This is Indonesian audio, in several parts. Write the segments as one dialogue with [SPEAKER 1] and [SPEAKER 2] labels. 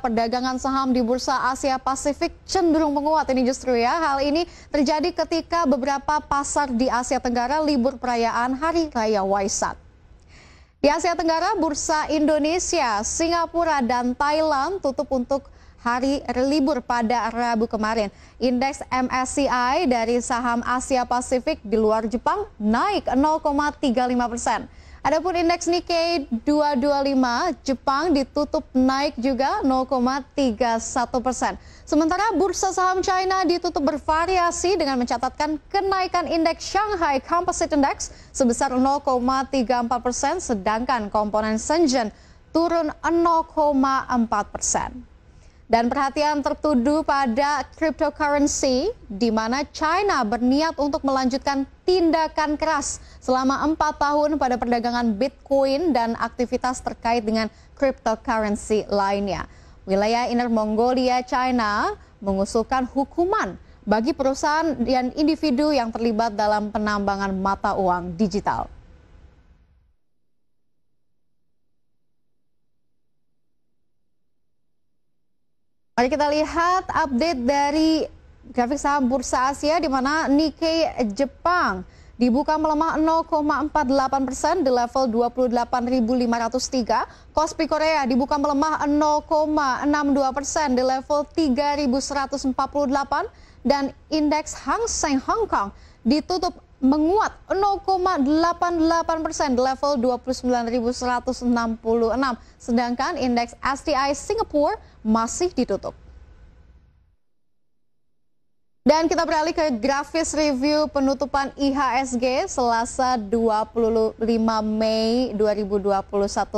[SPEAKER 1] Perdagangan saham di Bursa Asia Pasifik cenderung menguat ini justru ya. Hal ini terjadi ketika beberapa pasar di Asia Tenggara libur perayaan Hari Raya Waisak. Di Asia Tenggara, bursa Indonesia, Singapura, dan Thailand tutup untuk hari libur pada Rabu kemarin. Indeks MSCI dari saham Asia Pasifik di luar Jepang naik 0,35 persen. Adapun indeks Nikkei 225 Jepang ditutup naik juga 0,31 persen. Sementara bursa saham China ditutup bervariasi dengan mencatatkan kenaikan indeks Shanghai Composite Index sebesar 0,34 persen, sedangkan komponen Shenzhen turun 0,4 persen. Dan perhatian tertuduh pada cryptocurrency di mana China berniat untuk melanjutkan tindakan keras selama empat tahun pada perdagangan Bitcoin dan aktivitas terkait dengan cryptocurrency lainnya. Wilayah Inner Mongolia, China mengusulkan hukuman bagi perusahaan dan individu yang terlibat dalam penambangan mata uang digital. Oke kita lihat update dari grafik saham bursa Asia di mana Nikkei Jepang dibuka melemah 0,48 persen di level 28.503. Kospi Korea dibuka melemah 0,62 persen di level 3.148 dan indeks Hang Seng Hong Kong ditutup menguat 0,88 persen di level 29.166. Sedangkan indeks STI Singapore masih ditutup. Dan kita beralih ke grafis review penutupan IHSG Selasa 25 Mei 2021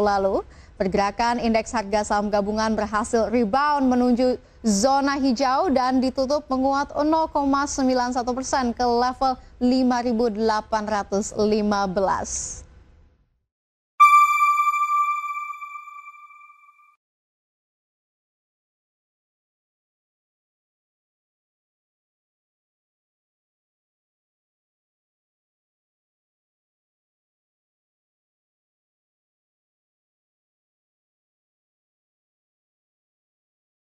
[SPEAKER 1] lalu. Pergerakan indeks harga saham gabungan berhasil rebound menuju zona hijau dan ditutup menguat 0,91 persen ke level 5.815.